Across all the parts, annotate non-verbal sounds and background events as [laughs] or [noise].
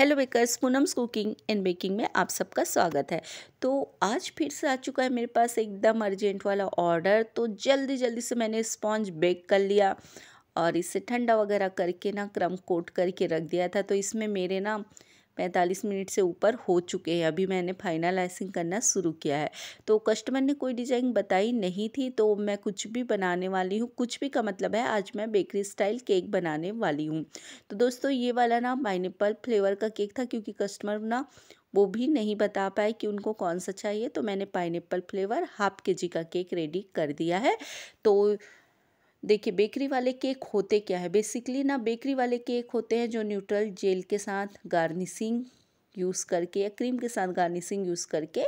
hello bakers Poonam's cooking and baking में आप सबका स्वागत है तो आज फिर से आ चुका है मेरे पास एकदम अर्जेंट वाला ऑर्डर तो जल्दी जल्दी से मैंने स्पॉन्ज बेक कर लिया और इसे ठंडा वगैरह करके ना क्रम कोट करके रख दिया था तो इसमें मेरे ना पैंतालीस मिनट से ऊपर हो चुके हैं अभी मैंने फाइनलाइजिंग करना शुरू किया है तो कस्टमर ने कोई डिज़ाइन बताई नहीं थी तो मैं कुछ भी बनाने वाली हूँ कुछ भी का मतलब है आज मैं बेकरी स्टाइल केक बनाने वाली हूँ तो दोस्तों ये वाला ना पाइनएप्पल फ्लेवर का केक था क्योंकि कस्टमर ना वो भी नहीं बता पाए कि उनको कौन सा चाहिए तो मैंने पाइनएप्पल फ्लेवर हाफ के जी का केक रेडी कर दिया है तो देखिए बेकरी वाले केक होते क्या है बेसिकली ना बेकरी वाले केक होते हैं जो न्यूट्रल जेल के साथ गार्निशिंग यूज़ करके या क्रीम के साथ गार्निशिंग यूज़ करके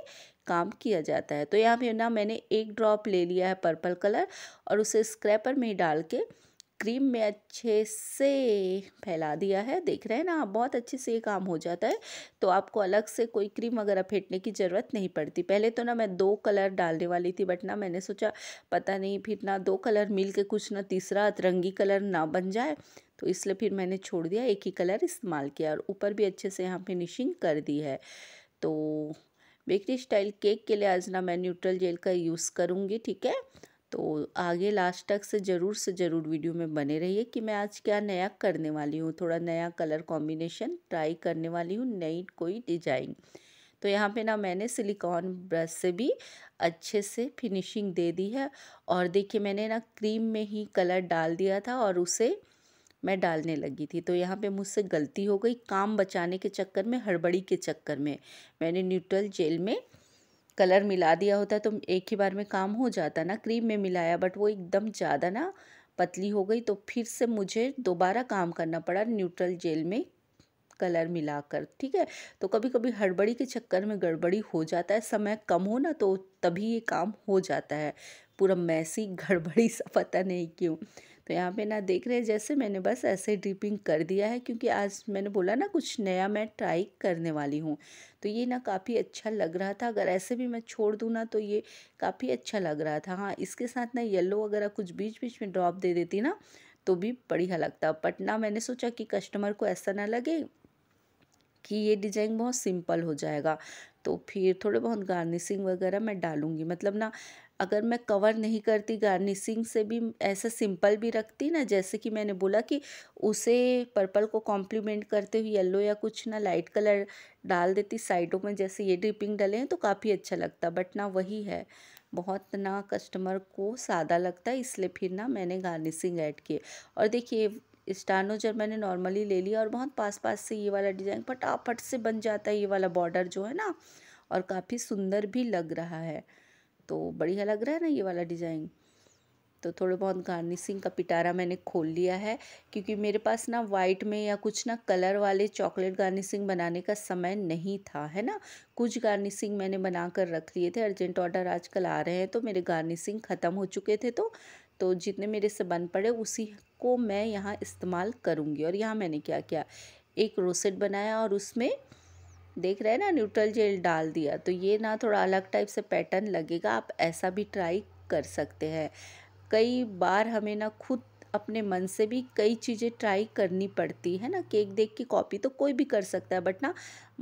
काम किया जाता है तो यहाँ पे ना मैंने एक ड्रॉप ले लिया है पर्पल कलर और उसे स्क्रैपर में ही डाल के क्रीम में अच्छे से फैला दिया है देख रहे हैं ना बहुत अच्छे से ये काम हो जाता है तो आपको अलग से कोई क्रीम वगैरह फेंटने की ज़रूरत नहीं पड़ती पहले तो ना मैं दो कलर डालने वाली थी बट ना मैंने सोचा पता नहीं फिर ना दो कलर मिल के कुछ ना तीसरा अतरंगी कलर ना बन जाए तो इसलिए फिर मैंने छोड़ दिया एक ही कलर इस्तेमाल किया और ऊपर भी अच्छे से यहाँ फिनिशिंग कर दी है तो बेकरी स्टाइल केक के लिए आज ना मैं न्यूट्रल जेल का यूज़ करूँगी ठीक है तो आगे लास्ट तक से ज़रूर से ज़रूर वीडियो में बने रहिए कि मैं आज क्या नया करने वाली हूँ थोड़ा नया कलर कॉम्बिनेशन ट्राई करने वाली हूँ नई कोई डिजाइन तो यहाँ पे ना मैंने सिलिकॉन ब्रश से भी अच्छे से फिनिशिंग दे दी है और देखिए मैंने ना क्रीम में ही कलर डाल दिया था और उसे मैं डालने लगी थी तो यहाँ पे मुझसे गलती हो गई काम बचाने के चक्कर में हड़बड़ी के चक्कर में मैंने न्यूट्रल जेल में कलर मिला दिया होता तो एक ही बार में काम हो जाता ना क्रीम में मिलाया बट वो एकदम ज़्यादा ना पतली हो गई तो फिर से मुझे दोबारा काम करना पड़ा न्यूट्रल जेल में कलर मिलाकर ठीक है तो कभी कभी हड़बड़ी के चक्कर में गड़बड़ी हो जाता है समय कम हो ना तो तभी ये काम हो जाता है पूरा मैसी [laughs] गड़बड़ी सा पता नहीं क्यों तो यहाँ पे ना देख रहे हैं जैसे मैंने बस ऐसे ड्रिपिंग कर दिया है क्योंकि आज मैंने बोला ना कुछ नया मैं ट्राई करने वाली हूँ तो ये ना काफ़ी अच्छा लग रहा था अगर ऐसे भी मैं छोड़ दूँ ना तो ये काफ़ी अच्छा लग रहा था हाँ इसके साथ ना येल्लो वगैरह कुछ बीच बीच में ड्रॉप दे देती ना तो भी बढ़िया लगता बट ना मैंने सोचा कि कस्टमर को ऐसा ना लगे कि ये डिजाइन बहुत सिंपल हो जाएगा तो फिर थोड़े बहुत गार्निशिंग वगैरह मैं डालूँगी मतलब ना अगर मैं कवर नहीं करती गार्निशिंग से भी ऐसा सिंपल भी रखती ना जैसे कि मैंने बोला कि उसे पर्पल को कॉम्प्लीमेंट करते हुए येलो या कुछ ना लाइट कलर डाल देती साइडों में जैसे ये ड्रिपिंग डले हैं तो काफ़ी अच्छा लगता बट ना वही है बहुत ना कस्टमर को सादा लगता है इसलिए फिर ना मैंने गार्निशिंग ऐड किए और देखिए स्टानो जब मैंने नॉर्मली ले लिया और बहुत पास पास से ये वाला डिज़ाइन फटाफट से बन जाता है ये वाला बॉर्डर जो है ना और काफ़ी सुंदर भी लग रहा है तो बढ़िया लग रहा है ना ये वाला डिज़ाइन तो थोड़ा बहुत गार्निशिंग का पिटारा मैंने खोल लिया है क्योंकि मेरे पास ना वाइट में या कुछ ना कलर वाले चॉकलेट गार्निशिंग बनाने का समय नहीं था है ना कुछ गार्निशिंग मैंने बना कर रख लिए थे अर्जेंट ऑर्डर आजकल आ रहे हैं तो मेरे गार्निशिंग ख़त्म हो चुके थे तो तो जितने मेरे से बन पड़े उसी को मैं यहाँ इस्तेमाल करूँगी और यहाँ मैंने क्या किया एक रोसेट बनाया और उसमें देख रहे हैं ना न्यूट्रल जेल डाल दिया तो ये ना थोड़ा अलग टाइप से पैटर्न लगेगा आप ऐसा भी ट्राई कर सकते हैं कई बार हमें ना खुद अपने मन से भी कई चीज़ें ट्राई करनी पड़ती है ना केक देख के कॉपी तो कोई भी कर सकता है बट ना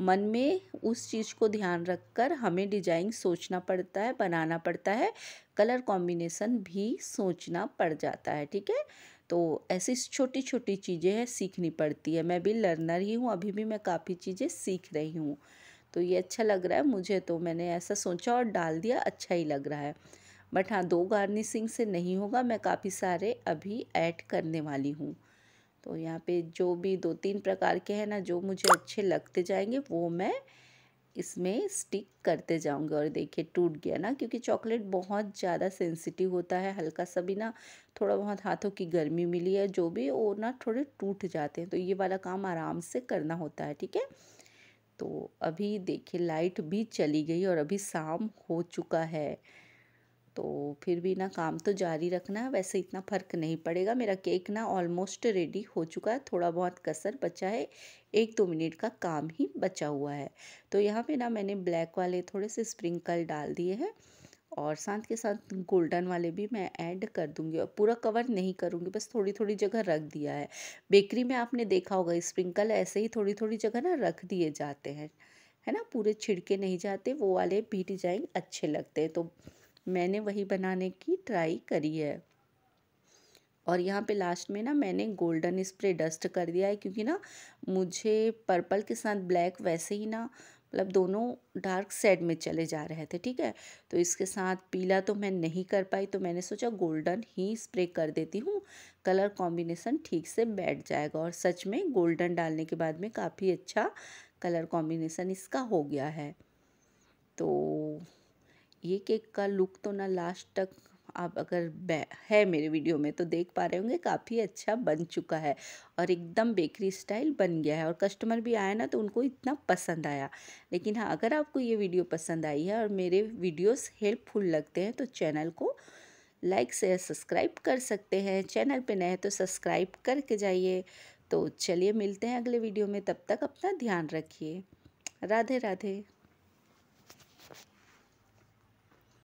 मन में उस चीज़ को ध्यान रखकर हमें डिजाइन सोचना पड़ता है बनाना पड़ता है कलर कॉम्बिनेशन भी सोचना पड़ जाता है ठीक है तो ऐसी छोटी छोटी चीज़ें हैं सीखनी पड़ती है मैं भी लर्नर ही हूँ अभी भी मैं काफ़ी चीज़ें सीख रही हूँ तो ये अच्छा लग रहा है मुझे तो मैंने ऐसा सोचा और डाल दिया अच्छा ही लग रहा है बट हाँ दो गार्निशिंग से नहीं होगा मैं काफ़ी सारे अभी ऐड करने वाली हूँ तो यहाँ पे जो भी दो तीन प्रकार के हैं ना जो मुझे अच्छे लगते जाएंगे वो मैं इसमें स्टिक करते जाऊंगी और देखिए टूट गया ना क्योंकि चॉकलेट बहुत ज़्यादा सेंसिटिव होता है हल्का सा भी ना थोड़ा बहुत हाथों की गर्मी मिली है जो भी वो ना थोड़े टूट जाते हैं तो ये वाला काम आराम से करना होता है ठीक है तो अभी देखिए लाइट भी चली गई और अभी शाम हो चुका है तो फिर भी ना काम तो जारी रखना वैसे इतना फ़र्क नहीं पड़ेगा मेरा केक ना ऑलमोस्ट रेडी हो चुका है थोड़ा बहुत कसर बचा है एक दो मिनट का काम ही बचा हुआ है तो यहाँ पे ना मैंने ब्लैक वाले थोड़े से स्प्रिंकल डाल दिए हैं और साथ के साथ गोल्डन वाले भी मैं ऐड कर दूंगी और पूरा कवर नहीं करूंगी बस थोड़ी थोड़ी जगह रख दिया है बेकरी में आपने देखा होगा स्प्रिंकल ऐसे ही थोड़ी थोड़ी जगह ना रख दिए जाते हैं है ना पूरे छिड़के नहीं जाते वो वाले भी डिजाइन अच्छे लगते हैं तो मैंने वही बनाने की ट्राई करी है और यहाँ पे लास्ट में ना मैंने गोल्डन स्प्रे डस्ट कर दिया है क्योंकि ना मुझे पर्पल के साथ ब्लैक वैसे ही ना मतलब दोनों डार्क सेड में चले जा रहे थे ठीक है तो इसके साथ पीला तो मैं नहीं कर पाई तो मैंने सोचा गोल्डन ही स्प्रे कर देती हूँ कलर कॉम्बिनेसन ठीक से बैठ जाएगा और सच में गोल्डन डालने के बाद में काफ़ी अच्छा कलर कॉम्बिनेसन इसका हो गया है तो ये केक का लुक तो ना लास्ट तक आप अगर है मेरे वीडियो में तो देख पा रहे होंगे काफ़ी अच्छा बन चुका है और एकदम बेकरी स्टाइल बन गया है और कस्टमर भी आया ना तो उनको इतना पसंद आया लेकिन हाँ अगर आपको ये वीडियो पसंद आई है और मेरे वीडियोस हेल्पफुल लगते हैं तो चैनल को लाइक से सब्सक्राइब कर सकते हैं चैनल पे नए हैं तो सब्सक्राइब करके जाइए तो चलिए मिलते हैं अगले वीडियो में तब तक अपना ध्यान रखिए राधे राधे